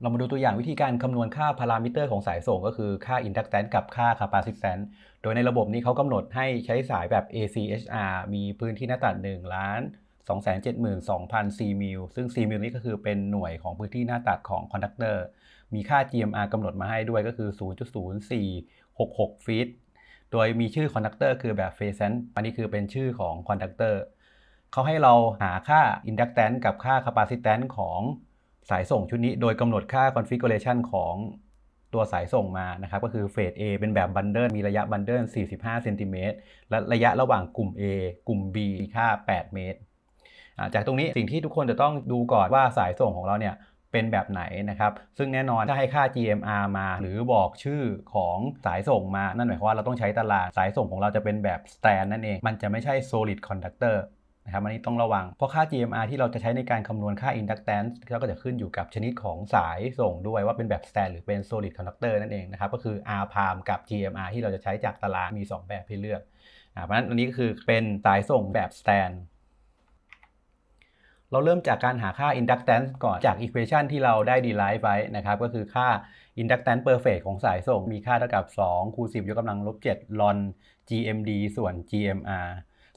เรามาดูตัวอย่างวิธีการคำนวณค่าพารามิเตอร์ของสายส่งก็คือค่า inductance กับค่า capacitance โดยในระบบนี้เขากำหนดให้ใช้สายแบบ ACHR มีพื้นที่หน้าตัด1ล้าน272,000ซีมิล ซึ่งซีมิลนี้ก็คือเป็นหน่วยของพื้นที่หน้าตัดของคอนดักเตอร์ มีค่า GMR กำหนดมาให้ด้วยก็คือ 0.0466ฟีตโดยมีชื่อคอนดักเตอร์คือแบบเฟซนอันนี้คือเป็นชื่อของคอนดักเตอร์เขาให้เราหาค่า inductance กับค่า capacitance ของสายส่งชุดนี้โดยกำหนดค่า configuration ของตัวสายส่งมานะครับก็คือเฟส A เป็นแบบบันเดิลมีระยะบันเดิล45เซนติเมตรและระยะระหว่างกลุ่ม A กลุ่ม B มีค่า 8 เมตร จากตรงนี้สิ่งที่ทุกคนจะต้องดูก่อนว่าสายส่งของเราเนี่ยเป็นแบบไหนนะครับซึ่งแน่นอนถ้าให้ค่า GMR มาหรือบอกชื่อของสายส่งมา นั่นหมายความว่าเราต้องใช้ตารางสายส่งของเราจะเป็นแบบ s t ต a n d นั่นเองมันจะไม่ใช่ solid conductor นะครับอันนี้ต้องระวังเพราะค่า GMR ที่เราจะใช้ในการคำนวณค่า inductance ก็จะขึ้นอยู่กับชนิดของสายส่งด้วยว่าเป็นแบบ stand หรือเป็น solid conductor นั่นเองนะครับก็คือ R p r i m มกับ GMR ที่เราจะใช้จากตลาดมี 2 แบบให้เลือก เพราะฉะนั้นอันนี้ก็คือเป็นสายส่งแบบ stand เราเริ่มจากการหาค่า inductance ก่อน จาก equation ที่เราได้ derive ไว้นะครับก็คือค่า inductance per phase ของสายส่ง มีค่าเท่ากับ2คูณ10ยกกำลังลบ7ลอน GMD ส่วน GMR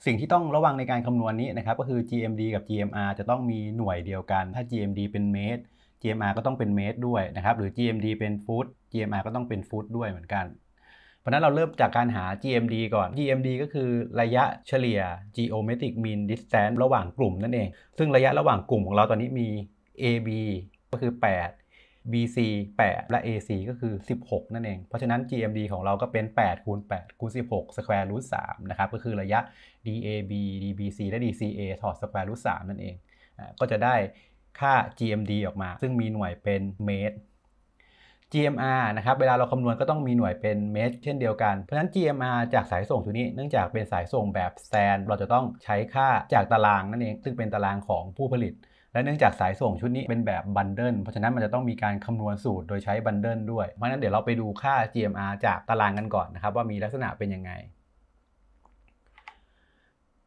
สิ่งที่ต้องระวังในการคำนวณนี้นะครับก็คือ GMD กับ GMR จะต้องมีหน่วยเดียวกัน ถ้า GMD เป็นเมตร GMR ก็ต้องเป็นเมตรด้วยนะครับ หรือ GMD เป็นฟุต GMR ก็ต้องเป็นฟุตด้วยเหมือนกัน เพราะนั้นเราเริ่มจากการหา GMD ก่อน GMD ก็คือระยะเฉลี่ย geometric mean distance ระหว่างกลุ่มนั่นเอง ซึ่งระยะระหว่างกลุ่มของเราตอนนี้มี AB ก็คือ 8 BC 8และ AC ก็คือ 16 นั่นเอง เพราะฉะนั้น GMD ของเราก็เป็น8คูณ8คูณ 16 square root 3นะครับ ก็คือระยะ DAB DBC และ DCA ถอด square root 3นั่นเอง ก็จะได้ค่า GMD ออกมา ซึ่งมีหน่วยเป็น เมตร GMR นะครับ เวลาเราคำนวณก็ต้องมีหน่วยเป็น เมตร เช่นเดียวกัน เพราะฉะนั้น GMR จากสายส่งตัวนี้ เนื่องจากเป็นสายส่งแบบแซน เราจะต้องใช้ค่าจากตารางนั่นเอง ซึ่งเป็นตารางของผู้ผลิตและเนื่องจากสายส่งชุดนี้เป็นแบบบันเดิล เพราะฉะนั้นมันจะต้องมีการคำนวณสูตรโดยใช้บันเดิลด้วย เพราะนั้นเดี๋ยวเราไปดูค่า GMR จากตารางกันก่อนนะครับ ว่ามีลักษณะเป็นยังไง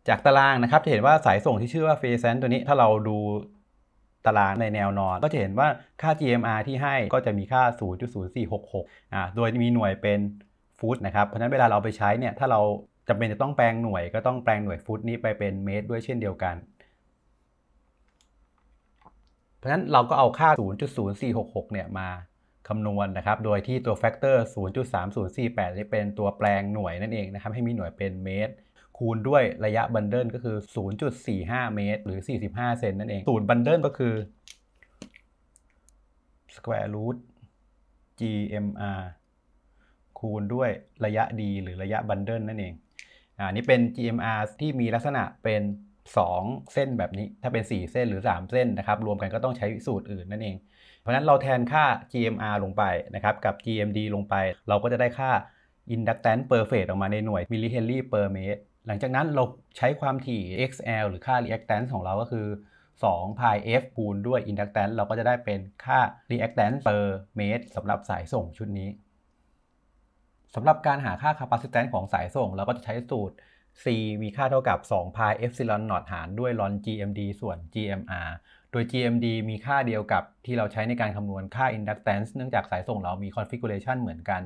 จากตารางนะครับจะเห็นว่าสายส่งที่ชื่อว่าเฟซเซนตัวนี้ถ้าเราดูตารางในแนวนอน ก็จะเห็นว่าค่า GMR ที่ให้ก็จะมีค่า 0.0466 อ่า โดยมีหน่วยเป็นฟุตนะครับ เพราะนั้นเวลาเราไปใช้เนี่ยถ้าเราจำเป็นจะต้องแปลงหน่วย ก็ต้องแปลงหน่วยฟุตนี้ไปเป็นเมตรด้วยเช่นเดียวกันเพราะฉะนั้นเราก็เอาค่า 0.0466 เนี่ยมาคำนวณนนะครับ โดยที่ตัวแฟกเตอร์ 0.3048นี่เป็นตัวแปลงหน่วยนั่นเองนะครับ ให้มีหน่วยเป็นเมตร คูณด้วยระยะบันเดิลก็คือ 0.45 เมตร หรือ 45 เซนนั่นเองศูนย์บันเดิลก็คือ square root GMR คูณด้วยระยะ d หรือระยะบันเดิลนั่นเองอันนี้เป็น GMR ที่มีลักษณะเป็น2 เส้นแบบนี้ถ้าเป็น 4 เส้นหรือ 3 เส้นนะครับ รวมกันก็ต้องใช้สูตรอื่นนั่นเอง เพราะนั้นเราแทนค่า GMR ลงไปนะครับ กับ GMD ลงไป เราก็จะได้ค่า inductance per phase ออกมาในหน่วยมิลลิเฮนรี่ per เมตรหลังจากนั้นเราใช้ความถี่ XL หรือค่า reactance ของเราก็คือ2 pi f คูณด้วย inductance เราก็จะได้เป็นค่า reactance per เมตรสำหรับสายส่งชุดนี้สำหรับการหาค่า capacitance ของสายส่ง เราก็จะใช้สูตร c มีค่าเท่ากับ2 pi epsilon หาร ด้วย ลอน gmd ส่วน gmr โดย gmd มีค่าเดียวกับที่เราใช้ในการคำนวณค่า inductance เนื่องจากสายส่งเรามี configuration เหมือนกัน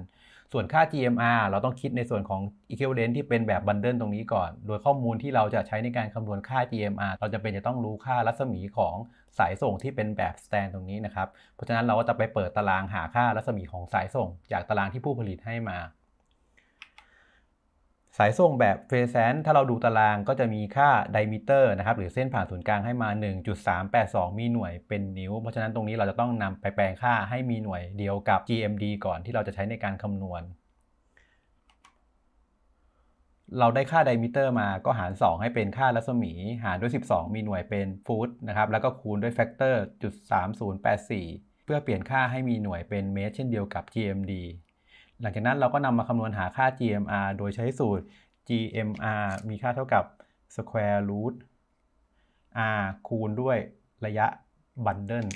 ส่วนค่า gmr เราต้องคิดในส่วนของ equivalent ที่เป็นแบบ bundle ตรงนี้ก่อน โดยข้อมูลที่เราจะใช้ในการคำนวณค่า gmr เราจะเป็นจะต้องรู้ค่ารัศมีของสายส่งที่เป็นแบบ stand ตรงนี้นะครับ เพราะฉะนั้นเราก็จะไปเปิดตารางหาค่ารัศมีของสายส่ง จากตารางที่ผู้ผลิตให้มาสายส่งแบบเฟสแซนถ้าเราดูตารางก็จะมีค่าไดมิเตอร์นะครับหรือเส้นผ่านศูนย์กลางให้มา 1.382 มีหน่วยเป็นนิ้ว เพราะฉะนั้นตรงนี้เราจะต้องนำไปแปลงค่าให้มีหน่วยเดียวกับ GMD ก่อนที่เราจะใช้ในการคำนวณเราได้ค่าไดมิเตอร์มาก็หาร 2 ให้เป็นค่ารัศมี หารด้วย 12 มีหน่วยเป็นฟุตนะครับแล้วก็คูณด้วยแฟกเตอร์จุด3 0 8เพื่อเปลี่ยนค่าให้มีหน่วยเป็นเมตรเช่นเดียวกับ GMD หลังจากนั้นเราก็นำมาคำนวณหาค่า GMR โดยใช้สูตร GMR มีค่าเท่ากับ square root r คูณด้วยระยะบันเดิล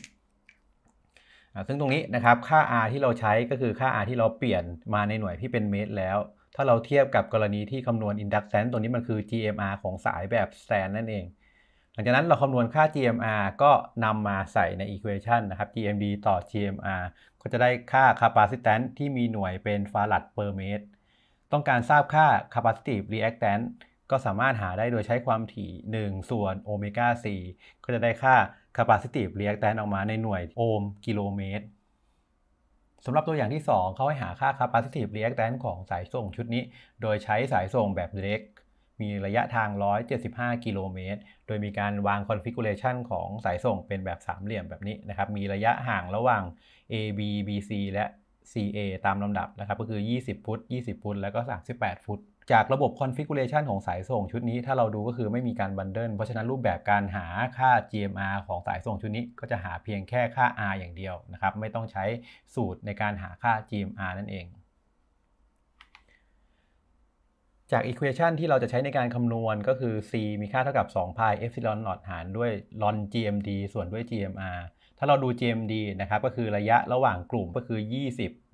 ซึ่งตรงนี้นะครับ ค่า r ที่เราใช้ก็คือค่า r ที่เราเปลี่ยนมาในหน่วยที่เป็นเมตรแล้ว ถ้าเราเทียบกับกรณีที่คำนวณ inductance ตัวนี้มันคือ GMR ของสายแบบแซนนั่นเองลังจากนั้นเราคำนวณค่า GMR ก็นำมาใส่ใน equation นะครับ GMD ต่อ GMR ก็จะได้ค่า capacitance ที่มีหน่วยเป็นฟารัด per m e t ต้องการทราบค่า capacitive reactance ก็สามารถหาได้โดยใช้ความถี่ 1 ส่วนโอเมก้า c ก็จะได้ค่า capacitive reactance ออกมาในหน่วยโอห์มกิโลเมตรสำหรับตัวอย่างที่ 2 เขาให้หาค่า capacitive reactance ของสายส่งชุดนี้ โดยใช้สายส่งแบบ direct มีระยะทาง 175กิโลเมตร โดยมีการวางคอนฟิกูเลชันของสายส่งเป็นแบบสามเหลี่ยมแบบนี้นะครับ มีระยะห่างระหว่าง A B B C และ C A ตามลำดับนะครับ ก็คือ 20ฟุต20ฟุต แล้วก็38ฟุต จากระบบคอนฟิกูเลชันของสายส่งชุดนี้ ถ้าเราดูก็คือไม่มีการบันเดิล เพราะฉะนั้นรูปแบบการหาค่า GMR ของสายส่งชุดนี้ก็จะหาเพียงแค่ค่า R อย่างเดียวนะครับ ไม่ต้องใช้สูตรในการหาค่า GMR นั่นเองจาก equation ที่เราจะใช้ในการคำนวณก็คือ c มีค่าเท่ากับ2 pi epsilon not หารด้วย ln gmd ส่วนด้วย gmr ถ้าเราดู gmd นะครับก็คือระยะระหว่างกลุ่มก็คือ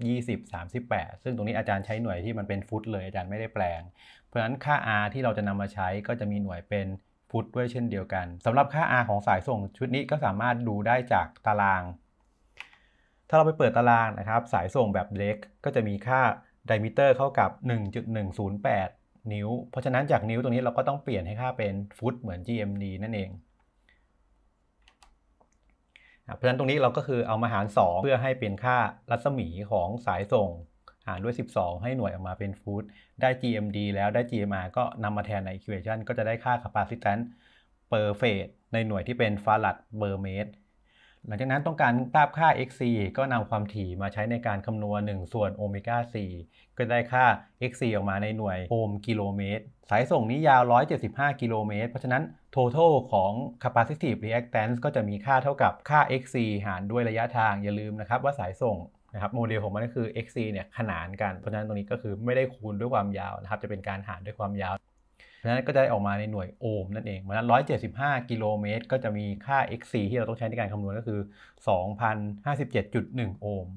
20 20 38 ซึ่งตรงนี้อาจารย์ใช้หน่วยที่มันเป็นฟุต เลย อาจารย์ไม่ได้แปลง เพราะฉะนั้นค่า r ที่เราจะนำมาใช้ก็จะมีหน่วยเป็นฟุตด้วยเช่นเดียวกัน สำหรับค่า r ของสายส่งชุดนี้ก็สามารถดูได้จากตาราง ถ้าเราไปเปิดตารางนะครับ สายส่งแบบเล็กก็จะมีค่าไดมิเตอร์เข้ากับ 1.108นิ้ว เพราะฉะนั้นจากนิ้วตรงนี้เราก็ต้องเปลี่ยนให้ค่าเป็นฟุตเหมือน GMD นั่นเอง เพราะฉะนั้นตรงนี้เราก็คือเอามาหาร 2 เพื่อให้เป็นค่ารัศมีของสายส่ง หารด้วย 12 ให้หน่วยออกมาเป็นฟุตได้ GMD แล้วได้ GMR ก็นำมาแทนใน equation ก็จะได้ค่า capacitance per phase ในหน่วยที่เป็นฟารัดเบอร์เมตรหลังจากนั้นต้องการทราบค่า xc ก็นำความถี่มาใช้ในการคำนวณ 1ส่วนโอเมก้า c ก็ได้ค่า xc ออกมาในหน่วยโอห์มกิโลเมตร สายส่งนี้ยาว 175 กิโลเมตร เพราะฉะนั้น total ของ capacitive reactance ก็จะมีค่าเท่ากับค่า xc หารด้วยระยะทางอย่าลืมนะครับว่าสายส่งนะครับโมเดลของมันก็คือ xc เนี่ยขนานกันเพราะฉะนั้นตรงนี้ก็คือไม่ได้คูณด้วยความยาวนะครับจะเป็นการหารด้วยความยาวฉะนั้นก็จะออกมาในหน่วยโอห์มนั่นเองเพราะจ็นั้น175 กิโลเมตรก็จะมีค่า xc ที่เราต้องใช้ในการคำนวณก็คือ 2,057.1 โอห์ม